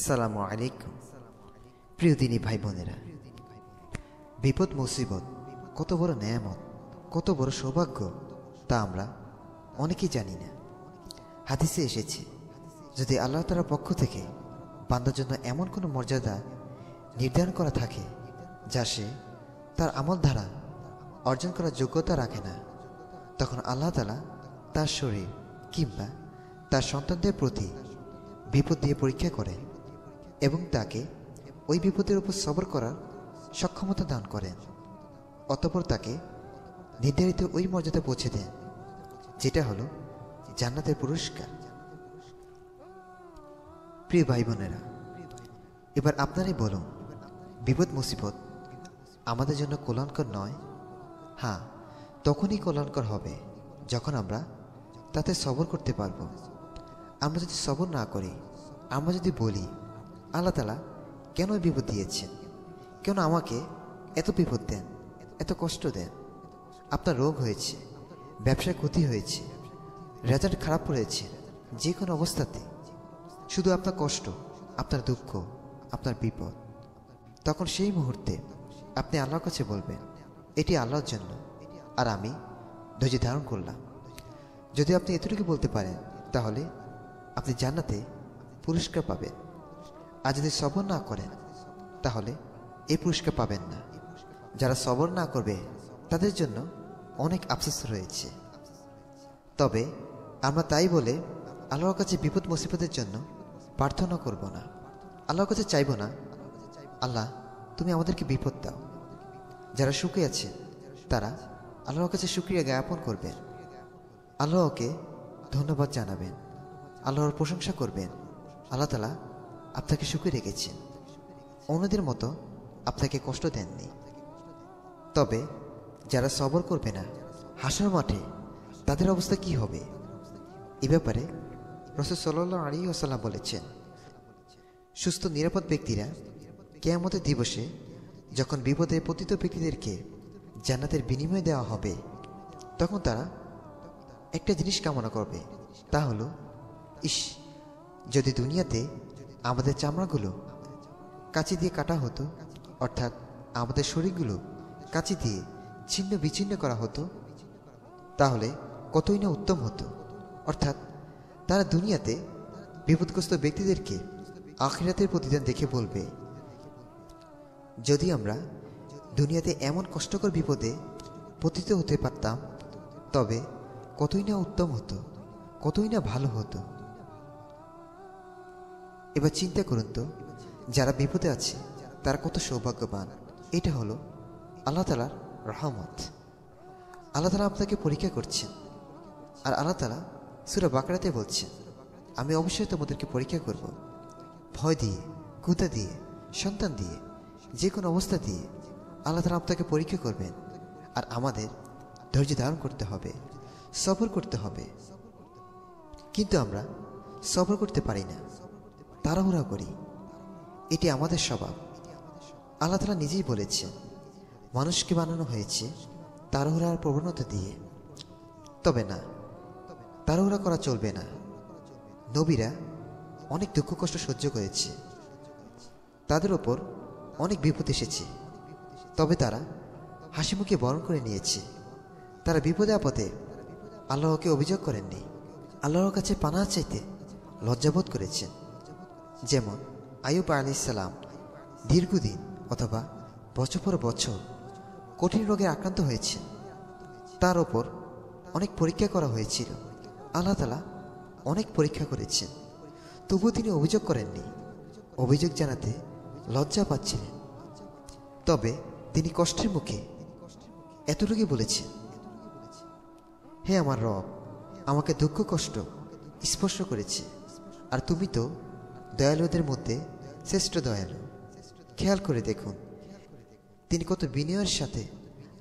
আসসালামু আলাইকুম প্রিয় দিনী ভাই বোনেরা বিপদ মুসিবত কত বড় নেয়ামত কত বড় সৌভাগ্য তা আমরা অনেকেই জানি না হাদিসে এসেছে যদি আল্লাহ তালার পক্ষ থেকে বান্দার জন্য এমন কোনো মর্যাদা নির্ধারণ করা থাকে যা সে তার আমল ধারা অর্জন করার যোগ্যতা রাখে না তখন আল্লাহ তালা তার শরীর কিংবা তার সন্তানদের প্রতি বিপদ দিয়ে পরীক্ষা করে এবং তাকে ওই বিপদের উপর সবর করার সক্ষমতা দান করেন অতপর তাকে নির্ধারিত ওই মর্যাদা পৌঁছে দেন যেটা হলো জান্নাতের পুরস্কার প্রিয় ভাই বোনেরা এবার আপনারাই বলুন বিপদ মুসিবত আমাদের জন্য কল্যাণকর নয় হ্যাঁ তখনই কল্যাণকর হবে যখন আমরা তাতে সবর করতে পারবো আমরা যদি সবর না করি আমরা যদি বলি আল্লাহ তালা কেন বিপদ দিয়েছেন কেন আমাকে এত বিপদ দেন এত কষ্ট দেন আপনার রোগ হয়েছে ব্যবসায় ক্ষতি হয়েছে রেজাল্ট খারাপ হয়েছে যে কোনো অবস্থাতে শুধু আপনার কষ্ট আপনার দুঃখ আপনার বিপদ তখন সেই মুহূর্তে আপনি আল্লাহর কাছে বলবেন এটি আল্লাহর জন্য আর আমি ধৈর্য ধারণ করলাম যদি আপনি এতটুকু বলতে পারেন তাহলে আপনি জান্নাতে পুরস্কার পাবেন আর যদি সবর না করেন তাহলে এই পুরস্কার পাবেন না যারা সবর না করবে তাদের জন্য অনেক আফসোস রয়েছে তবে আমরা তাই বলে আল্লাহর কাছে বিপদ মুসিবতের জন্য প্রার্থনা করব না আল্লাহর কাছে চাইব না আল্লাহ তুমি আমাদেরকে বিপদ দাও যারা সুখে আছে তারা আল্লাহর কাছে সুক্রিয়া জ্ঞাপন করবেন আল্লাহকে ধন্যবাদ জানাবেন আল্লাহর প্রশংসা করবেন আল্লাহ তালা আপনাকে সুখে রেখেছেন অন্যদের মতো আপনাকে কষ্ট দেননি তবে যারা সবর করবে না হাসার মাঠে তাদের অবস্থা কি হবে এ ব্যাপারে রসদ সাল আলী আসাল্লাম বলেছেন সুস্থ নিরাপদ ব্যক্তিরা কেয়ামতের দিবসে যখন বিপদে পতিত ব্যক্তিদেরকে জান্নাতের বিনিময় দেওয়া হবে তখন তারা একটা জিনিস কামনা করবে তা হলো ইস যদি দুনিয়াতে আমাদের চামড়াগুলো কাঁচি দিয়ে কাটা হতো অর্থাৎ আমাদের শরীরগুলো কাঁচি দিয়ে ছিন্ন বিচ্ছিন্ন করা হতো তাহলে কতই না উত্তম হতো অর্থাৎ তারা দুনিয়াতে বিপদগ্রস্ত ব্যক্তিদেরকে আখিরাতের প্রতিদান দেখে বলবে যদি আমরা দুনিয়াতে এমন কষ্টকর বিপদে পতিত হতে পারতাম তবে কতই না উত্তম হতো কতই না ভালো হতো এবার চিন্তা করুন তো যারা বিপদে আছে তারা কত সৌভাগ্যবান এটা হলো আল্লাহ তালার রহমত আল্লাহ তালা আপনাকে পরীক্ষা করছেন আর আল্লাহ তালা সুরা বাঁকড়াতে বলছেন আমি অবশ্যই তোমাদেরকে পরীক্ষা করব ভয় দিয়ে কুতা দিয়ে সন্তান দিয়ে যে কোনো অবস্থা দিয়ে আল্লাহ তালা আপনাকে পরীক্ষা করবেন আর আমাদের ধৈর্য ধারণ করতে হবে সফর করতে হবে কিন্তু আমরা সফর করতে পারি না তাড়াহুড়া করি এটি আমাদের স্বভাব আল্লাহ তালা নিজেই বলেছেন মানুষকে বানানো হয়েছে তাড়াহুড়ার প্রবণতা দিয়ে তবে না তাড়াহুড়া করা চলবে না নবীরা অনেক দুঃখ কষ্ট সহ্য করেছে তাদের ওপর অনেক বিপদ এসেছে তবে তারা হাসি মুখে বরণ করে নিয়েছে তারা বিপদে আপদে আল্লাহকে অভিযোগ করেননি আল্লাহর কাছে পানা চাইতে লজ্জাবোধ করেছেন যেমন আয়ুব আলাইসাল্লাম দীর্ঘদিন অথবা বছর পর বছর কঠিন রোগে আক্রান্ত হয়েছে তার ওপর অনেক পরীক্ষা করা হয়েছিল আল্লাহ তালা অনেক পরীক্ষা করেছেন তবুও তিনি অভিযোগ করেননি অভিযোগ জানাতে লজ্জা পাচ্ছিলেন তবে তিনি কষ্টের মুখে এতটুকুই বলেছেন হে আমার রব আমাকে দুঃখ কষ্ট স্পর্শ করেছে আর তুমি তো দয়ালুদের মধ্যে শ্রেষ্ঠ দয়ালু খেয়াল করে দেখুন তিনি কত বিনয়ের সাথে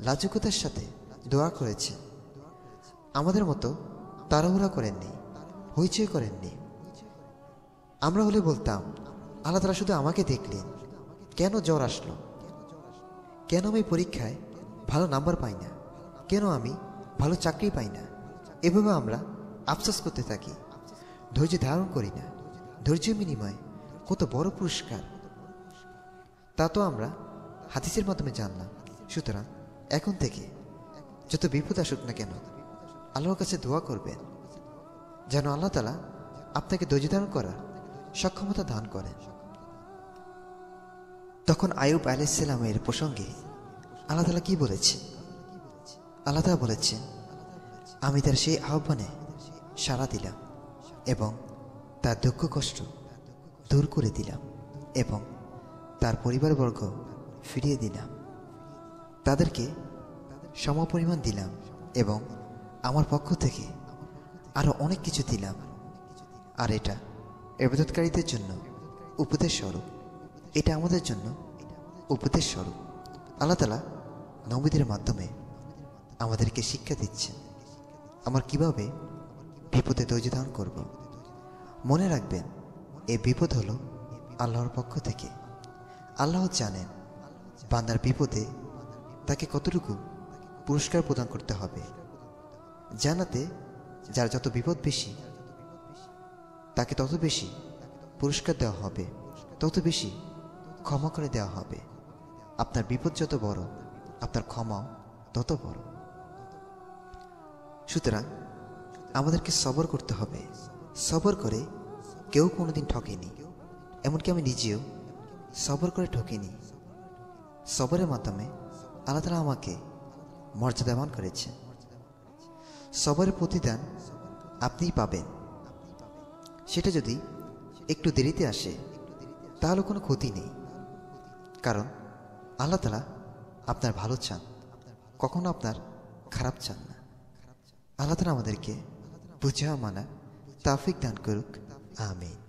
লাজুকতার সাথে দোয়া করেছেন আমাদের মতো তাড়াহুড়া করেননি হইচই করেননি আমরা হলে বলতাম আল্লাহ তারা শুধু আমাকে দেখলেন কেন জ্বর আসলো কেন আমি পরীক্ষায় ভালো নাম্বার পাই না কেন আমি ভালো চাকরি পাই না এভাবে আমরা আফসোস করতে থাকি ধৈর্য ধারণ করি না ধৈর্য বিনিময় কত বড় পুরস্কার তা তো আমরা হাদিসের মাধ্যমে জানলাম সুতরাং এখন থেকে যত বিপদ আসুক না কেন আল্লাহর কাছে দোয়া করবেন যেন আল্লাহ তালা আপনাকে ধৈর্য ধারণ করার সক্ষমতা দান করেন তখন আয়ুব আলাইসালামের প্রসঙ্গে আল্লাহ তালা কি বলেছে আল্লাহ বলেছেন আমি তার সেই আহ্বানে সাড়া দিলাম এবং তার দুঃখ কষ্ট দূর করে দিলাম এবং তার পরিবারবর্গ ফিরিয়ে দিলাম তাদেরকে সমপরিমাণ দিলাম এবং আমার পক্ষ থেকে আরও অনেক কিছু দিলাম আর এটা এবাদতকারীদের জন্য উপদেশ স্বরূপ এটা আমাদের জন্য উপদেশ স্বরূপ আল্লাহতালা নবীদের মাধ্যমে আমাদেরকে শিক্ষা দিচ্ছেন আমার কিভাবে বিপদে ধৈর্য ধারণ করবো মনে রাখবেন এ বিপদ হলো আল্লাহর পক্ষ থেকে আল্লাহ জানেন বান্দার বিপদে তাকে কতটুকু পুরস্কার প্রদান করতে হবে জানাতে যার যত বিপদ বেশি তাকে তত বেশি পুরস্কার দেওয়া হবে তত বেশি ক্ষমা করে দেওয়া হবে আপনার বিপদ যত বড় আপনার ক্ষমাও তত বড় সুতরাং আমাদেরকে সবর করতে হবে সবর করে কেউ কোনোদিন ঠকেনি এমনকি আমি নিজেও সবর করে ঠকিনি সবরের মাধ্যমে আল্লাহ তালা আমাকে মর্যাদাবান করেছে সবরের প্রতিদান আপনিই পাবেন সেটা যদি একটু দেরিতে আসে তাহলে কোনো ক্ষতি নেই কারণ আল্লাহ তালা আপনার ভালো চান কখনো আপনার খারাপ চান না আল্লাহ তালা আমাদেরকে বুঝে মানা Tafik dan kuruq. Amen.